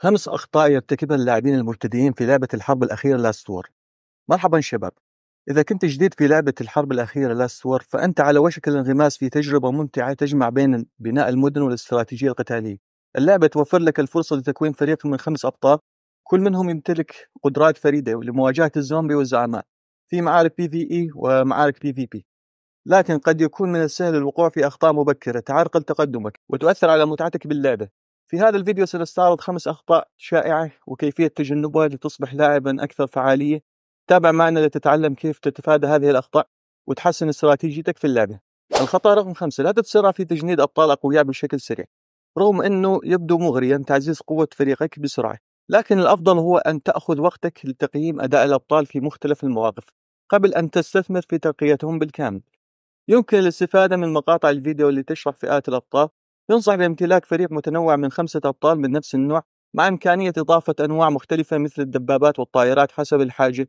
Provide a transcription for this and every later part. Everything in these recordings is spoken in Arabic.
خمس أخطاء يرتكبها اللاعبين المبتدئين في لعبة الحرب الأخيرة لاست وور مرحبا شباب إذا كنت جديد في لعبة الحرب الأخيرة لاست وور فأنت على وشك الانغماس في تجربة ممتعة تجمع بين بناء المدن والاستراتيجية القتالية اللعبة توفر لك الفرصة لتكوين فريق من خمس أبطال كل منهم يمتلك قدرات فريدة لمواجهة الزومبي والزعماء في معارك بي في اي ومعارك بي في بي لكن قد يكون من السهل الوقوع في أخطاء مبكرة تعرقل تقدمك وتؤثر على متعتك باللعبة في هذا الفيديو سنستعرض خمس أخطاء شائعة وكيفية تجنبها لتصبح لاعبا أكثر فعالية تابع معنا لتتعلم كيف تتفادى هذه الأخطاء وتحسن استراتيجيتك في اللعبة الخطأ رقم خمسة لا تتسرع في تجنيد أبطال أقوياء بشكل سريع رغم أنه يبدو مغريا تعزيز قوة فريقك بسرعة لكن الأفضل هو أن تأخذ وقتك لتقييم أداء الأبطال في مختلف المواقف قبل أن تستثمر في ترقيتهم بالكامل يمكن الاستفادة من مقاطع الفيديو اللي تشرح فئات الأبطال ينصح بامتلاك فريق متنوع من خمسة أبطال من نفس النوع مع إمكانية إضافة أنواع مختلفة مثل الدبابات والطائرات حسب الحاجة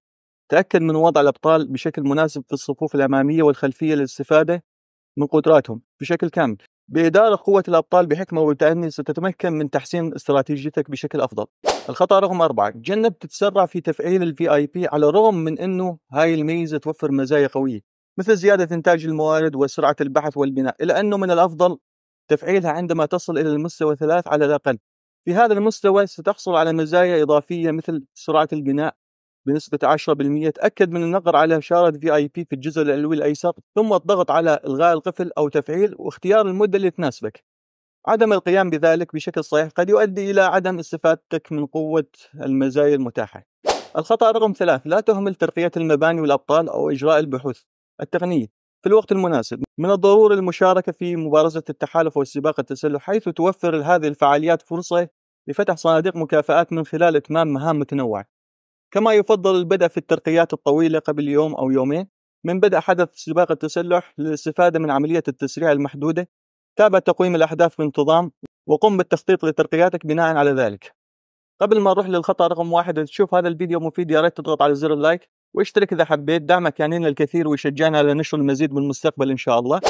تأكد من وضع الأبطال بشكل مناسب في الصفوف الأمامية والخلفية للاستفادة من قدراتهم بشكل كامل بإدارة قوة الأبطال بحكمة وتأني ستتمكن من تحسين استراتيجيتك بشكل أفضل الخطأ رقم أربعة تجنب تتسرع في تفعيل الفي آي بي على الرغم من أنه هاي الميزة توفر مزايا قوية مثل زيادة إنتاج الموارد وسرعة البحث والبناء إلا أنه من الأفضل تفعيلها عندما تصل إلى المستوى ثلاث على الأقل في هذا المستوى ستحصل على مزايا إضافية مثل سرعة البناء بنسبة 10% تأكد من النقر على إشارة في اي بي في الجزء العلوي الأيسر ثم الضغط على إلغاء القفل أو تفعيل واختيار المدة اللي تناسبك عدم القيام بذلك بشكل صحيح قد يؤدي إلى عدم استفادتك من قوة المزايا المتاحة الخطأ رقم ثلاث لا تهمل ترقية المباني والأبطال أو إجراء البحوث التقنية في الوقت المناسب من الضروري المشاركة في مبارزة التحالف والسباق التسلح حيث توفر هذه الفعاليات فرصة لفتح صناديق مكافآت من خلال إتمام مهام متنوعة كما يفضل البدء في الترقيات الطويلة قبل يوم أو يومين من بدء حدث سباق التسلح للاستفادة من عملية التسريع المحدودة تابع تقويم الأحداث بانتظام وقم بالتخطيط لترقياتك بناء على ذلك قبل ما نروح للخطأ رقم واحد تشوف هذا الفيديو مفيد يا ريت تضغط على زر اللايك واشترك إذا حبيت دعمك يعني لنا الكثير ويشجعنا على نشر المزيد من المستقبل إن شاء الله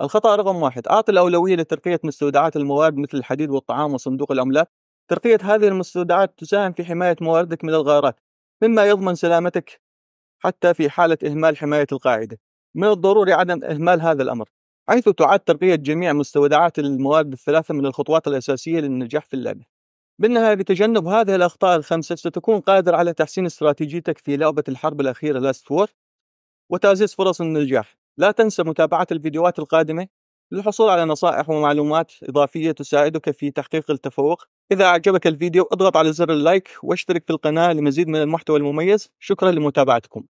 الخطأ رقم واحد أعطي الأولوية لترقية مستودعات الموارد مثل الحديد والطعام وصندوق العملات ترقية هذه المستودعات تساهم في حماية مواردك من الغارات مما يضمن سلامتك حتى في حالة إهمال حماية القاعدة من الضروري عدم إهمال هذا الأمر حيث تعد ترقية جميع مستودعات الموارد الثلاثة من الخطوات الأساسية للنجاح في اللعبة بالنهاية بتجنب هذه الأخطاء الخمسة ستكون قادر على تحسين استراتيجيتك في لعبة الحرب الأخيرة لاست فور وتعزيز فرص النجاح لا تنسى متابعة الفيديوهات القادمة للحصول على نصائح ومعلومات إضافية تساعدك في تحقيق التفوق إذا أعجبك الفيديو اضغط على زر اللايك واشترك في القناة لمزيد من المحتوى المميز شكرا لمتابعتكم